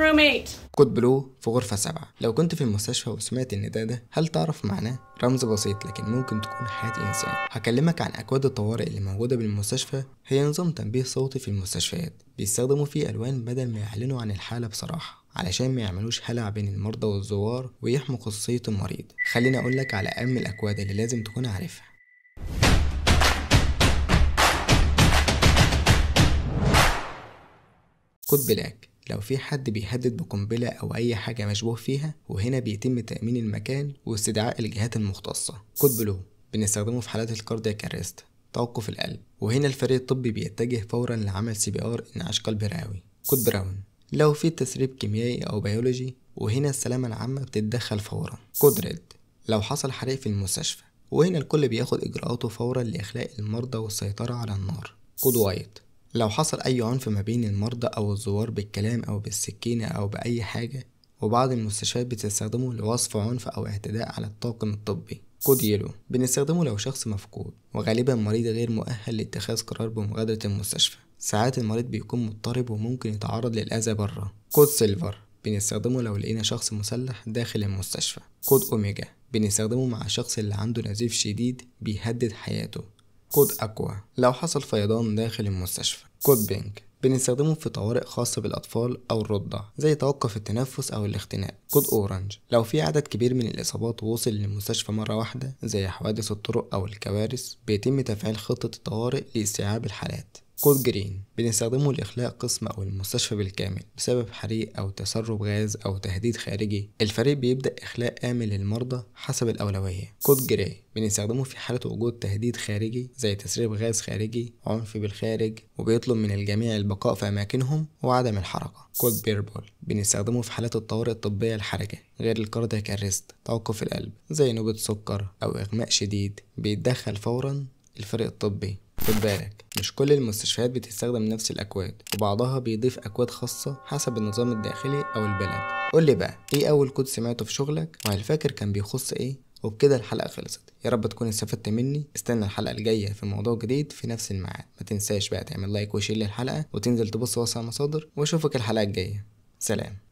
roommate. كود بلو في غرفة سبعة لو كنت في المستشفى وسمعت النداء ده هل تعرف معناه؟ رمز بسيط لكن ممكن تكون حياة إنسان هكلمك عن أكواد الطوارئ اللي موجودة بالمستشفى هي نظام تنبيه صوتي في المستشفيات بيستخدموا فيه ألوان بدل ما يعلنوا عن الحالة بصراحة علشان ما يعملوش هلع بين المرضى والزوار ويحموا خصوصية المريض خليني لك على أهم الأكواد اللي لازم تكون عارفها كود بلاك لو في حد بيهدد بقنبلة أو أي حاجة مشبوه فيها وهنا بيتم تأمين المكان واستدعاء الجهات المختصة كود بلو بنستخدمه في حالات الكاردياك أريست توقف القلب وهنا الفريق الطبي بيتجه فورا لعمل سي بي ار انعاش قلب رئوي كود براون لو في تسريب كيميائي او بيولوجي وهنا السلامة العامة بتتدخل فورا كود ريد لو حصل حريق في المستشفى وهنا الكل بياخد اجراءاته فورا لاخلاء المرضى والسيطرة على النار كود وايت لو حصل أي عنف ما بين المرضى أو الزوار بالكلام أو بالسكينة أو بأي حاجة وبعض المستشفيات بتستخدمه لوصف عنف أو اعتداء على الطاقم الطبي كود يلو بنستخدمه لو شخص مفقود وغالبا مريض غير مؤهل لاتخاذ قرار بمغادرة المستشفى ساعات المريض بيكون مضطرب وممكن يتعرض للأذى بره كود سيلفر بنستخدمه لو لقينا شخص مسلح داخل المستشفى كود أوميجا بنستخدمه مع الشخص اللي عنده نزيف شديد بيهدد حياته كود أكوا لو حصل فيضان داخل المستشفى كود بينك بنستخدمه في طوارئ خاصة بالأطفال أو الرضع زي توقف التنفس أو الاختناق كود أورنج لو في عدد كبير من الإصابات وصل للمستشفى مرة واحدة زي حوادث الطرق أو الكوارث بيتم تفعيل خطة الطوارئ لاستيعاب الحالات كود جرين بنستخدمه لإخلاء قسم أو المستشفى بالكامل بسبب حريق أو تسرب غاز أو تهديد خارجي الفريق بيبدأ إخلاء آمن للمرضى حسب الأولوية كود جراي بنستخدمه في حالة وجود تهديد خارجي زي تسريب غاز خارجي عنف بالخارج وبيطلب من الجميع البقاء في أماكنهم وعدم الحركة كود بيربول بنستخدمه في حالات الطوارئ الطبية الحرجة غير الكاردياك ارست توقف القلب زي نوبة سكر أو إغماء شديد بيتدخل فورا الفريق الطبي خد بالك مش كل المستشفيات بتستخدم نفس الاكواد وبعضها بيضيف اكواد خاصه حسب النظام الداخلي او البلد قول لي بقى ايه اول كود سمعته في شغلك وهل فاكر كان بيخص ايه وبكده الحلقه خلصت يا رب تكون استفدت مني استنى الحلقه الجايه في موضوع جديد في نفس الميعاد ما تنساش بقى تعمل لايك وشير للحلقه وتنزل تبص وسع مصادر واشوفك الحلقه الجايه سلام